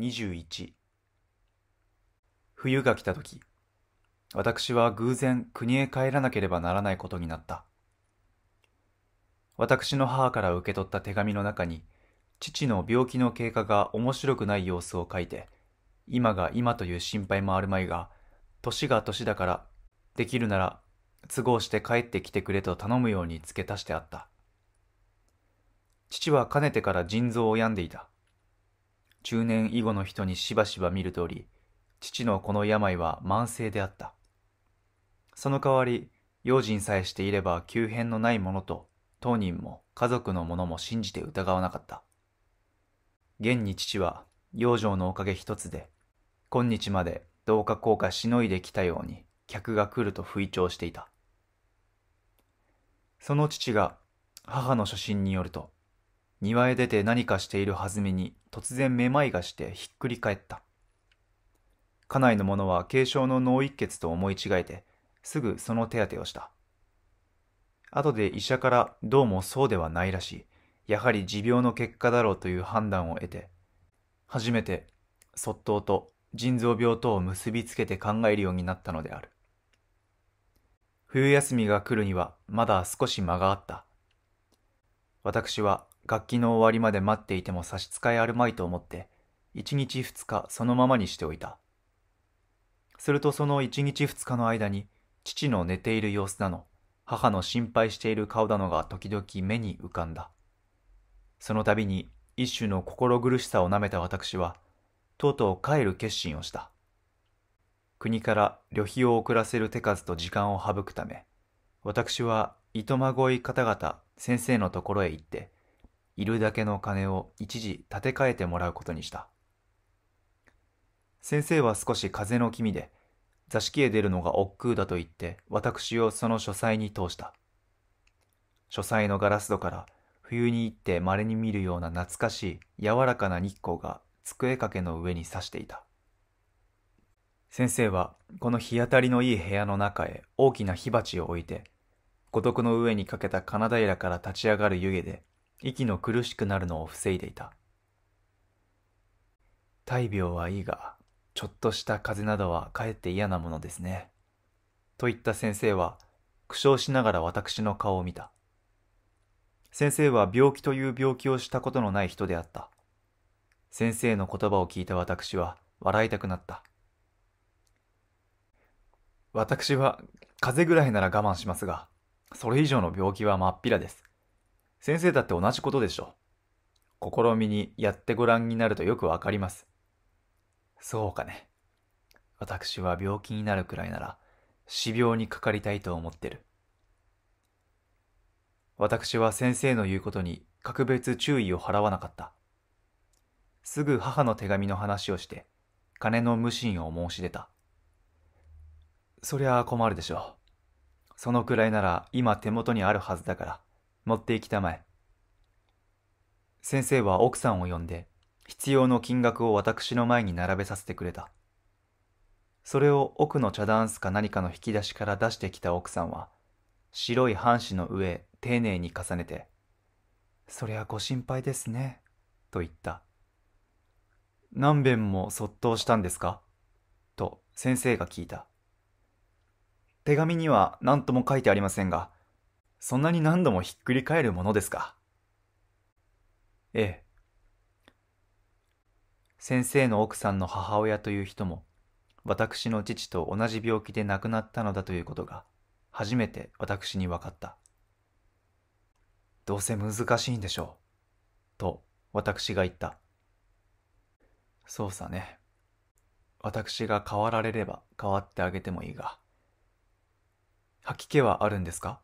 21冬が来た時私は偶然国へ帰らなければならないことになった私の母から受け取った手紙の中に父の病気の経過が面白くない様子を書いて今が今という心配もあるまいが年が年だからできるなら都合して帰ってきてくれと頼むように付け足してあった父はかねてから腎臓を病んでいた中年以後の人にしばしば見るとおり、父のこの病は慢性であった。その代わり、用心さえしていれば急変のないものと、当人も家族の者も信じて疑わなかった。現に父は、養生のおかげ一つで、今日までどうかこうかしのいできたように、客が来ると吹聴していた。その父が、母の初心によると、庭へ出て何かしているはずみに突然めまいがしてひっくり返った家内の者は軽症の脳一血と思い違えてすぐその手当てをした後で医者からどうもそうではないらしいやはり持病の結果だろうという判断を得て初めて卒倒と腎臓病とを結びつけて考えるようになったのである冬休みが来るにはまだ少し間があった私は楽器の終わりまで待っていても差し支えあるまいと思って、一日二日そのままにしておいた。するとその一日二日の間に、父の寝ている様子だの、母の心配している顔だのが時々目に浮かんだ。その度に一種の心苦しさをなめた私は、とうとう帰る決心をした。国から旅費を遅らせる手数と時間を省くため、私は、いとまごい方々、先生のところへ行って、いるだけの金を一時立て替えてもらうことにした。先生は少し風の気味で、座敷へ出るのが億劫だと言って、私をその書斎に通した。書斎のガラス戸から、冬に行って稀に見るような懐かしい柔らかな日光が机掛けの上に差していた。先生はこの日当たりのいい部屋の中へ大きな火鉢を置いて、五徳の上にかけた金平から立ち上がる湯気で息の苦しくなるのを防いでいた。大病はいいが、ちょっとした風邪などはかえって嫌なものですね。と言った先生は、苦笑しながら私の顔を見た。先生は病気という病気をしたことのない人であった。先生の言葉を聞いた私は笑いたくなった。私は風邪ぐらいなら我慢しますが、それ以上の病気はまっぴらです。先生だって同じことでしょ。試みにやってご覧になるとよくわかります。そうかね。私は病気になるくらいなら、死病にかかりたいと思ってる。私は先生の言うことに格別注意を払わなかった。すぐ母の手紙の話をして、金の無心を申し出た。そりゃ困るでしょう。そのくらいなら今手元にあるはずだから。持っていきたまえ。先生は奥さんを呼んで、必要の金額を私の前に並べさせてくれた。それを奥の茶ダンスか何かの引き出しから出してきた奥さんは、白い半紙の上丁寧に重ねて、そりゃご心配ですね、と言った。何べんもそっとしたんですかと先生が聞いた。手紙には何とも書いてありませんが、そんなに何度もひっくり返るものですかええ。先生の奥さんの母親という人も、私の父と同じ病気で亡くなったのだということが、初めて私に分かった。どうせ難しいんでしょう。と、私が言った。そうさね。私が変わられれば変わってあげてもいいが。吐き気はあるんですか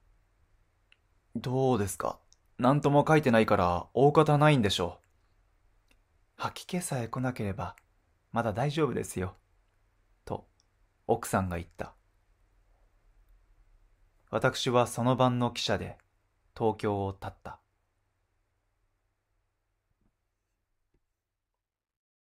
どうですか何とも書いてないから大方ないんでしょう。吐き気さえ来なければ、まだ大丈夫ですよ。と、奥さんが言った。私はその晩の汽車で東京を立った。